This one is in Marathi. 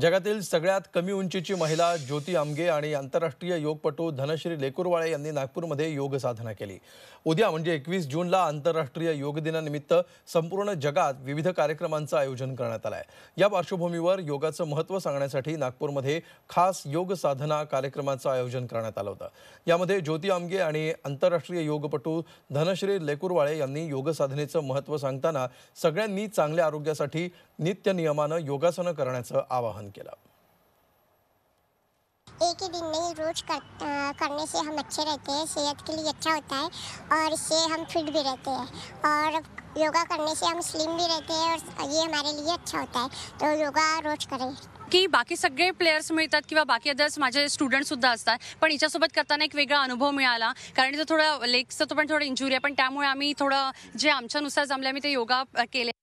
जगातील सगळ्यात कमी उंचीची महिला ज्योती आमगे आणि आंतरराष्ट्रीय योगपटू धनश्री लेकुरवाळे यांनी नागपूरमध्ये योग साधना केली उद्या म्हणजे एकवीस जूनला आंतरराष्ट्रीय योग दिनानिमित्त संपूर्ण जगात विविध कार्यक्रमांचं आयोजन करण्यात आलं आहे या पार्श्वभूमीवर योगाचं महत्त्व सांगण्यासाठी नागपूरमध्ये खास योग साधना कार्यक्रमाचं आयोजन करण्यात आलं होतं यामध्ये ज्योती आमगे आणि आंतरराष्ट्रीय योगपटू धनश्री लेकुरवाळे यांनी योगसाधनेचं महत्त्व सांगताना सगळ्यांनी चांगल्या आरोग्यासाठी नित्य नियमानं योगासनं करण्याचं आवाहन आवाहन केलं एक ही दिन नहीं रोज कर, आ, करने से हम अच्छे रहते हैं सेहत के लिए अच्छा होता है और इससे हम फिट भी रहते हैं और योगा करने से हम स्लिम भी रहते हैं और ये हमारे लिए अच्छा होता है तो योगा रोज करें की बाकी सगळे प्लेयर्स मिळतात किंवा बाकी अदर्स माझे स्टुडंट सुद्धा असतात पण हिच्यासोबत करताना एक वेगळा अनुभव मिळाला कारण तो थोडा लेग्सचं तो पण थोडं इंजुरी आहे पण त्यामुळे आम्ही थोडं जे आमच्यानुसार जमले आम्ही ते योगा केले